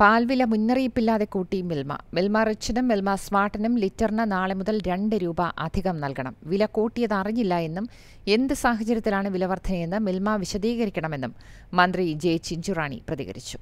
പാൽവില മുന്നറിയിപ്പില്ലാതെ കൂട്ടി മിൽമ മിൽമ റിച്ചിനും മിൽമ സ്മാർട്ടിനും ലിറ്ററിന് നാളെ മുതൽ രണ്ട് രൂപ അധികം നൽകണം വില കൂട്ടിയത് അറിഞ്ഞില്ല എന്നും എന്ത് സാഹചര്യത്തിലാണ് വിലവർദ്ധനയെന്ന് മിൽമ വിശദീകരിക്കണമെന്നും മന്ത്രി ജെ ചിഞ്ചുറാണി പ്രതികരിച്ചു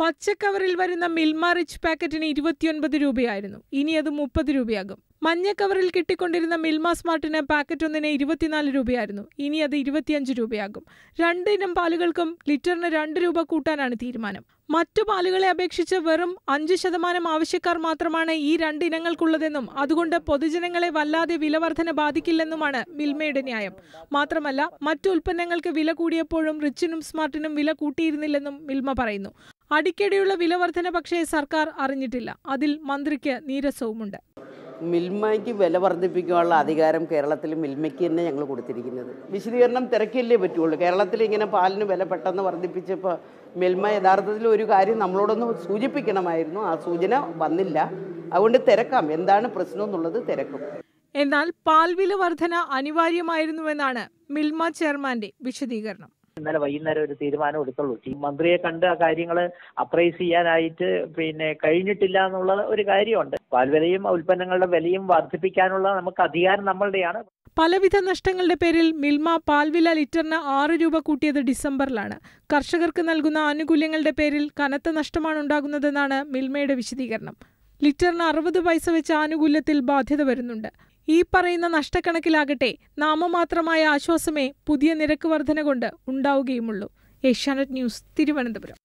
പച്ചക്കവറിൽ വരുന്ന മിൽമ റിച്ച് പാക്കറ്റിന് ഇരുപത്തിയൊൻപത് രൂപയായിരുന്നു ഇനി അത് മുപ്പത് രൂപയാകും മഞ്ഞ കവറിൽ കിട്ടിക്കൊണ്ടിരുന്ന മിൽമ സ്മാർട്ടിന് പാക്കറ്റ് ഒന്നിന് ഇരുപത്തിനാല് രൂപയായിരുന്നു ഇനി അത് ഇരുപത്തിയഞ്ച് രൂപയാകും രണ്ട് ഇനം പാലുകൾക്കും ലിറ്ററിന് രണ്ട് രൂപ കൂട്ടാനാണ് തീരുമാനം മറ്റു പാലുകളെ അപേക്ഷിച്ച് വെറും അഞ്ച് ശതമാനം ആവശ്യക്കാർ മാത്രമാണ് ഈ രണ്ട് ഇനങ്ങൾക്കുള്ളതെന്നും അതുകൊണ്ട് പൊതുജനങ്ങളെ വല്ലാതെ വിലവർധന ബാധിക്കില്ലെന്നുമാണ് മിൽമയുടെ ന്യായം മാത്രമല്ല മറ്റു ഉൽപ്പന്നങ്ങൾക്ക് വില കൂടിയപ്പോഴും റിച്ചിനും സ്മാർട്ടിനും വില കൂട്ടിയിരുന്നില്ലെന്നും മിൽമ പറയുന്നു അടിക്കടിയുള്ള വില വർധന പക്ഷേ സർക്കാർ അറിഞ്ഞിട്ടില്ല അതിൽ മന്ത്രിക്ക് നീരസവുമുണ്ട് മിൽമയ്ക്ക് വില വർദ്ധിപ്പിക്കാനുള്ള അധികാരം കേരളത്തിൽ മിൽമയ്ക്ക് തന്നെ ഞങ്ങൾ കൊടുത്തിരിക്കുന്നത് വിശദീകരണം തിരക്കില്ലേ പറ്റുള്ളൂ കേരളത്തിൽ ഇങ്ങനെ പാലിന് വില പെട്ടെന്ന് വർദ്ധിപ്പിച്ചപ്പോൾ മിൽമ യഥാർത്ഥത്തിൽ ഒരു കാര്യം നമ്മളോടൊന്ന് സൂചിപ്പിക്കണമായിരുന്നു ആ സൂചന വന്നില്ല അതുകൊണ്ട് തിരക്കാം എന്താണ് പ്രശ്നം എന്നുള്ളത് തിരക്കും എന്നാൽ പാൽ വില വർധന അനിവാര്യമായിരുന്നുവെന്നാണ് മിൽമ ചെയർമാന്റെ വിശദീകരണം ഇന്നലെ വൈകുന്നേരം ഒരു തീരുമാനം എടുത്തുള്ളൂ മന്ത്രിയെ കണ്ട് ആ കാര്യങ്ങൾ അപ്രൈസ് ചെയ്യാനായിട്ട് പിന്നെ കഴിഞ്ഞിട്ടില്ല എന്നുള്ള ഒരു കാര്യമുണ്ട് പാൽവിലയും ഉൽപ്പന്നങ്ങളുടെ വിലയും വർദ്ധിപ്പിക്കാനുള്ള നമുക്ക് അധികാരം നമ്മളുടെയാണ് പലവിധ നഷ്ടങ്ങളുടെ പേരിൽ മിൽമ പാൽവില ലിറ്ററിന് ആറ് രൂപ കൂട്ടിയത് ഡിസംബറിലാണ് കർഷകർക്ക് നൽകുന്ന ആനുകൂല്യങ്ങളുടെ പേരിൽ കനത്ത നഷ്ടമാണ് ഉണ്ടാകുന്നതെന്നാണ് മിൽമയുടെ വിശദീകരണം ലിറ്ററിന് അറുപത് പൈസ വെച്ച ആനുകൂല്യത്തിൽ ബാധ്യത വരുന്നുണ്ട് ഈ പറയുന്ന നഷ്ടക്കണക്കിലാകട്ടെ നാമമാത്രമായ ആശ്വാസമേ പുതിയ നിരക്ക് വർധന കൊണ്ട് ഉണ്ടാവുകയുമുള്ളൂ ഏഷ്യാനെറ്റ് ന്യൂസ് തിരുവനന്തപുരം